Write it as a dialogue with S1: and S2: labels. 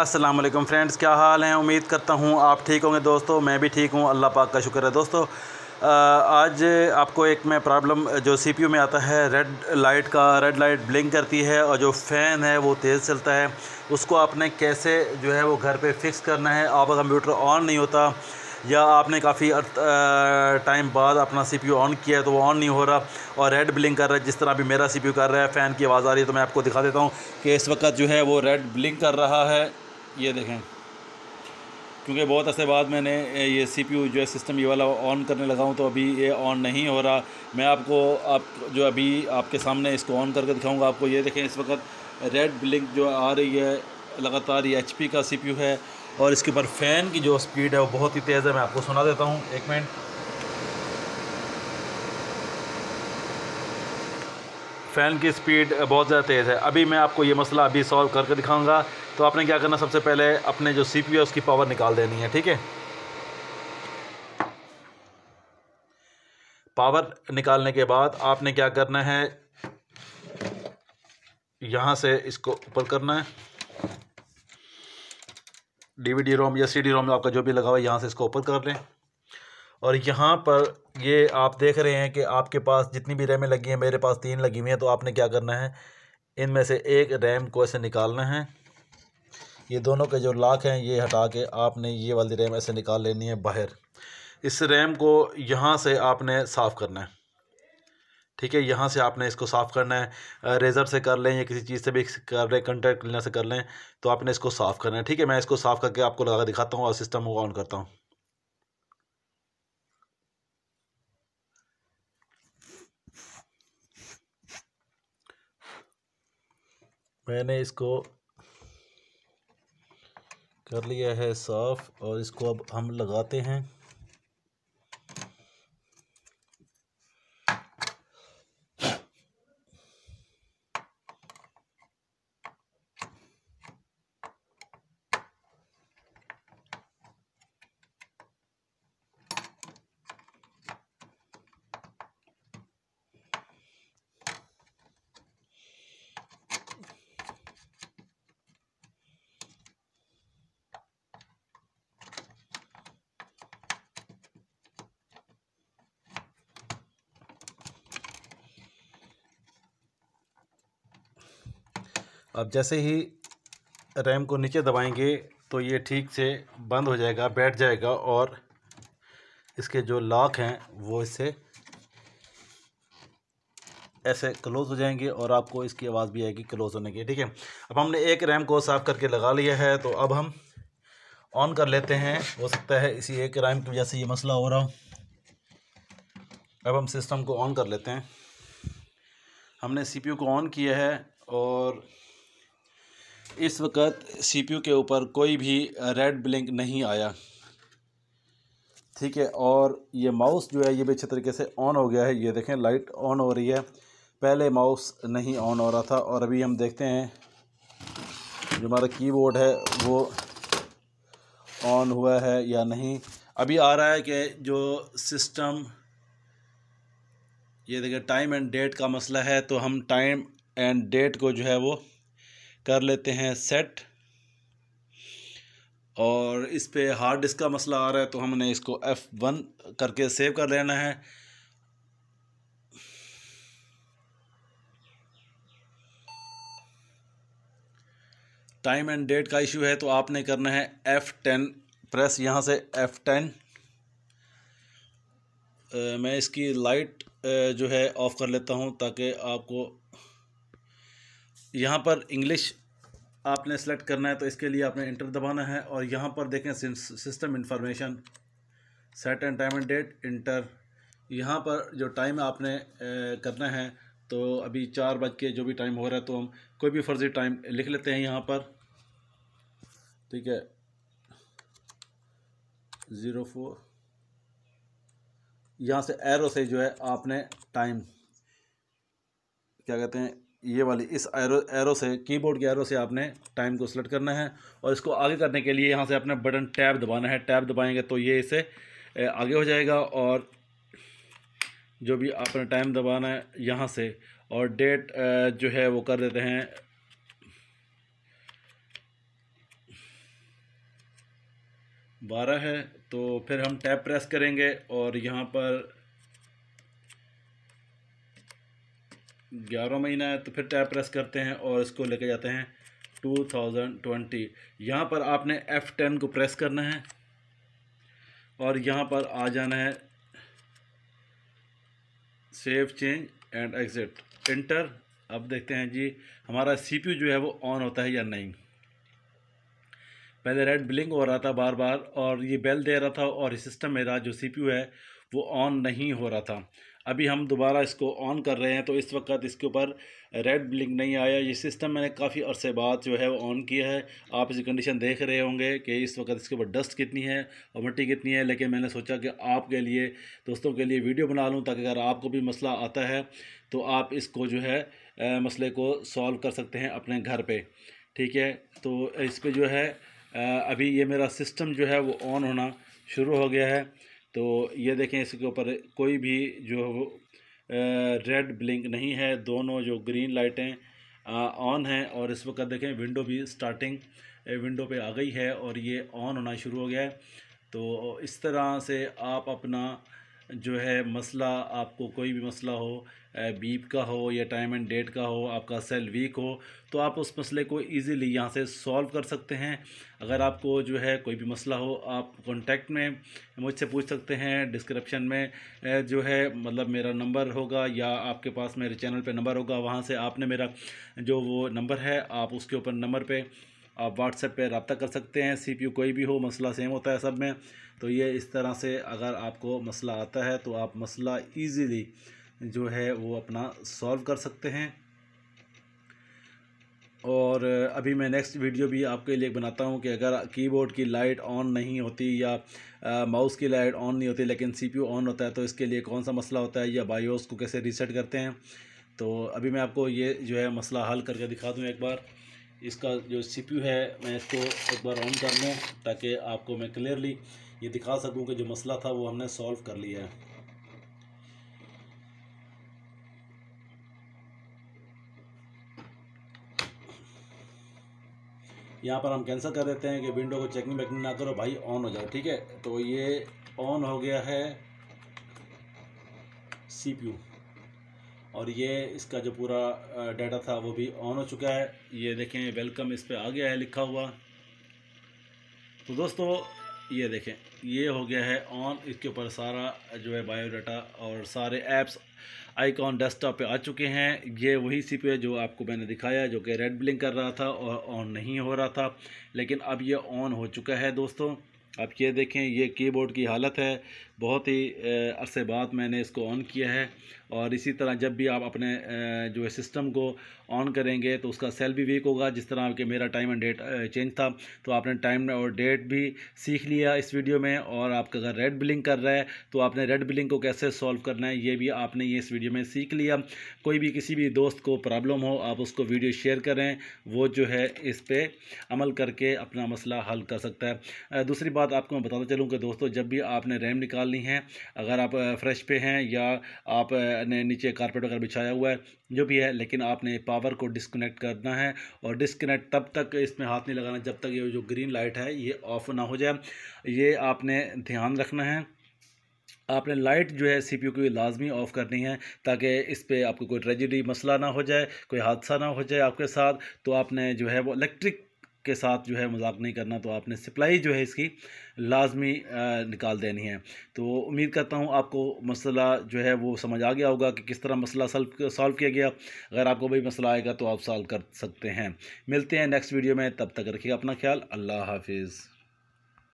S1: Aslam friends क्या हाल हैं उम्मीद करता हूँ आप ठीक होंगे दोस्तों मैं भी ठीक हूँ अल्लाह पाक का शुक्र है दोस्तों आज आपको एक मैं प्रॉब्लम जो यू में आता है रेड लाइट का रेड लाइट ब्लिंक करती है और जो फ़ैन है वो तेज़ चलता है उसको आपने कैसे जो है वो घर पे फिक्स करना है आपका कंप्यूटर ऑन नहीं होता या आपने काफ़ी टाइम बाद अपना यू ऑन किया है तो वो ऑन नहीं हो रहा और रेड ब्लिंक कर रहा है जिस तरह अभी मेरा यू कर रहा है फ़ैन की आवाज़ आ रही है तो मैं आपको दिखा देता हूँ कि इस वक्त जो है वो रेड ब्लिंक कर रहा है ये देखें क्योंकि बहुत अरसे बाद मैंने ये सीपीयू जो है सिस्टम ये वाला ऑन करने लगा हूँ तो अभी ये ऑन नहीं हो रहा मैं आपको आप जो अभी आपके सामने इसको ऑन करके दिखाऊंगा आपको ये देखें इस वक्त रेड ब्लिंक जो आ रही है लगातार ये एचपी का सीपीयू है और इसके ऊपर फ़ैन की जो स्पीड है वो बहुत ही तेज़ है मैं आपको सुना देता हूँ एक मिनट फ़ैन की स्पीड बहुत ज़्यादा तेज़ है अभी मैं आपको ये मसला अभी सॉल्व करके दिखाऊंगा तो आपने क्या करना सबसे पहले अपने जो सी है उसकी पावर निकाल देनी है ठीक है पावर निकालने के बाद आपने क्या करना है यहाँ से इसको ऊपर करना है डीवीडी रोम या सीडी रोम आपका जो भी लगा हुआ है यहाँ से इसको ओपन कर लें और यहाँ पर ये आप देख रहे हैं कि आपके पास जितनी भी रैमें लगी हैं मेरे पास तीन लगी हुई हैं तो आपने क्या करना है इनमें से एक रैम को ऐसे निकालना है ये दोनों के जो लाख हैं ये हटा के आपने ये वाली रैम ऐसे निकाल लेनी है बाहर इस रैम को यहाँ से आपने साफ़ करना है ठीक है यहाँ से आपने इसको साफ़ करना है रेज़र से कर लें या किसी चीज़ से भी कर लें कंटेक्ट क्लीनर से कर लें तो आपने इसको साफ़ करना है ठीक है मैं इसको साफ़ करके आपको लगा दिखाता हूँ और सिस्टम को ऑन करता हूँ मैंने इसको कर लिया है साफ़ और इसको अब हम लगाते हैं अब जैसे ही रैम को नीचे दबाएंगे तो ये ठीक से बंद हो जाएगा बैठ जाएगा और इसके जो लॉक हैं वो इससे ऐसे क्लोज़ हो जाएंगे और आपको इसकी आवाज़ भी आएगी क्लोज़ होने की ठीक है अब हमने एक रैम को साफ़ करके लगा लिया है तो अब हम ऑन कर लेते हैं हो सकता है इसी एक रैम की वजह से ये मसला हो रहा हो अब हम सिस्टम को ऑन कर लेते हैं हमने सीपीयू को ऑन किया है और इस वक्त सीपीयू के ऊपर कोई भी रेड ब्लिंक नहीं आया ठीक है और ये माउस जो है ये भी अच्छे तरीके से ऑन हो गया है ये देखें लाइट ऑन हो रही है पहले माउस नहीं ऑन हो रहा था और अभी हम देखते हैं जो हमारा कीबोर्ड है वो ऑन हुआ है या नहीं अभी आ रहा है कि जो सिस्टम ये देखें टाइम एंड डेट का मसला है तो हम टाइम एंड डेट को जो है वो कर लेते हैं सेट और इस पर हार्ड डिस्क का मसला आ रहा है तो हमने इसको एफ़ वन करके सेव कर लेना है टाइम एंड डेट का इशू है तो आपने करना है एफ़ टेन प्रेस यहाँ से एफ़ टेन मैं इसकी लाइट जो है ऑफ़ कर लेता हूँ ताकि आपको यहाँ पर इंग्लिश आपने सेलेक्ट करना है तो इसके लिए आपने इंटर दबाना है और यहाँ पर देखें system information set and time and date enter यहाँ पर जो टाइम आपने करना है तो अभी चार बज के जो भी टाइम हो रहा है तो हम कोई भी फर्जी टाइम लिख लेते हैं यहाँ पर ठीक है ज़ीरो फोर यहाँ से एरो से जो है आपने टाइम क्या कहते हैं ये वाली इस एरो एरो से कीबोर्ड के एरो से आपने टाइम को सेलेक्ट करना है और इसको आगे करने के लिए यहाँ से आपने बटन टैब दबाना है टैब दबाएंगे तो ये इसे आगे हो जाएगा और जो भी आपने टाइम दबाना है यहाँ से और डेट जो है वो कर देते हैं बारह है तो फिर हम टैब प्रेस करेंगे और यहाँ पर ग्यारह महीना है तो फिर टैप प्रेस करते हैं और इसको लेके जाते हैं 2020 यहाँ पर आपने F10 को प्रेस करना है और यहाँ पर आ जाना है save change and exit enter अब देखते हैं जी हमारा सीपीयू जो है वो ऑन होता है या नहीं पहले रेड ब्लिंक हो रहा था बार बार और ये बेल दे रहा था और सिस्टम मेरा जो सीपीयू है वो ऑन नहीं हो रहा था अभी हम दोबारा इसको ऑन कर रहे हैं तो इस वक्त इसके ऊपर रेड ब्लिंक नहीं आया ये सिस्टम मैंने काफ़ी अरसे बाद जो है वो ऑन किया है आप इसकी कंडीशन देख रहे होंगे कि इस वक्त इसके ऊपर डस्ट कितनी है और मिट्टी कितनी है लेकिन मैंने सोचा कि आपके लिए दोस्तों के लिए वीडियो बना लूँ ताकि अगर आपको भी मसला आता है तो आप इसको जो है मसले को सॉल्व कर सकते हैं अपने घर पर ठीक है तो इस पर जो है अभी ये मेरा सिस्टम जो है वो ऑन होना शुरू हो गया है तो ये देखें इसके ऊपर कोई भी जो रेड ब्लिंक नहीं है दोनों जो ग्रीन लाइटें ऑन हैं और इस वक्त देखें विंडो भी स्टार्टिंग विंडो पे आ गई है और ये ऑन होना शुरू हो गया है तो इस तरह से आप अपना जो है मसला आपको कोई भी मसला हो बीप का हो या टाइम एंड डेट का हो आपका सेल वीक हो तो आप उस मसले को इजीली यहाँ से सॉल्व कर सकते हैं अगर आपको जो है कोई भी मसला हो आप कांटेक्ट में मुझसे पूछ सकते हैं डिस्क्रिप्शन में जो है मतलब मेरा नंबर होगा या आपके पास मेरे चैनल पे नंबर होगा वहाँ से आपने मेरा जो वो नंबर है आप उसके ऊपर नंबर पर आप व्हाट्सएप पे रबता कर सकते हैं सीपीयू कोई भी हो मसला सेम होता है सब में तो ये इस तरह से अगर आपको मसला आता है तो आप मसला इजीली जो है वो अपना सॉल्व कर सकते हैं और अभी मैं नेक्स्ट वीडियो भी आपके लिए बनाता हूँ कि अगर कीबोर्ड की लाइट ऑन नहीं होती या माउस की लाइट ऑन नहीं होती लेकिन सीपीयू ऑन होता है तो इसके लिए कौन सा मसला होता है या बायोस को कैसे रीसेट करते हैं तो अभी मैं आपको ये जो है मसला हल करके दिखा दूँ एक बार इसका जो सी है मैं इसको एक बार ऑन कर लूँ ताकि आपको मैं क्लियरली ये दिखा सकूँ कि जो मसला था वो हमने सॉल्व कर लिया है यहाँ पर हम कैंसिल कर देते हैं कि विंडो को चेकिंग वेकिंग ना करो भाई ऑन हो जाए ठीक है तो ये ऑन हो गया है सीपीयू और ये इसका जो पूरा डाटा था वो भी ऑन हो चुका है ये देखें वेलकम इस पर आ गया है लिखा हुआ तो दोस्तों ये देखें ये हो गया है ऑन इसके ऊपर सारा जो है बायोडाटा और सारे ऐप्स आइकॉन डेस्कटॉप पे आ चुके हैं ये वही सी पे जो आपको मैंने दिखाया जो कि रेड ब्लिंक कर रहा था और ऑन नहीं हो रहा था लेकिन अब ये ऑन हो चुका है दोस्तों आप ये देखें ये कीबोर्ड की हालत है बहुत ही अरसे बाद मैंने इसको ऑन किया है और इसी तरह जब भी आप अपने जो है सिस्टम को ऑन करेंगे तो उसका सेल भी वीक होगा जिस तरह आपके मेरा टाइम एंड डेट चेंज था तो आपने टाइम और डेट भी सीख लिया इस वीडियो में और आपका अगर रेड बिलिंग कर रहा है तो आपने रेड बिलिंग को कैसे सॉल्व करना है ये भी आपने ये इस वीडियो में सीख लिया कोई भी किसी भी दोस्त को प्रॉब्लम हो आप उसको वीडियो शेयर करें वो जो है इस पर अमल करके अपना मसला हल कर सकता है दूसरी बात आपको मैं बताता चलूँ कि दोस्तों जब भी आपने रैम निकाल डालनी है अगर आप फ्रेश पे हैं या आप ने नीचे कारपेट वगैरह बिछाया हुआ है जो भी है लेकिन आपने पावर को डिसकनेक्ट करना है और डिसकनेक्ट तब तक इसमें हाथ नहीं लगाना जब तक ये जो ग्रीन लाइट है ये ऑफ ना हो जाए ये आपने ध्यान रखना है आपने लाइट जो है सीपीयू की लाजमी ऑफ़ करनी है ताकि इस पर आपको कोई ट्रेजिडी मसला ना हो जाए कोई हादसा ना हो जाए आपके साथ तो आपने जो है वो इलेक्ट्रिक के साथ जो है मजाक नहीं करना तो आपने सप्लाई जो है इसकी लाजमी निकाल देनी है तो उम्मीद करता हूँ आपको मसला जो है वो समझ आ गया होगा कि किस तरह मसला सॉल्व किया गया अगर आपको भी मसला आएगा तो आप सॉल्व कर सकते हैं मिलते हैं नेक्स्ट वीडियो में तब तक रखिएगा अपना ख्याल अल्लाह हाफिज़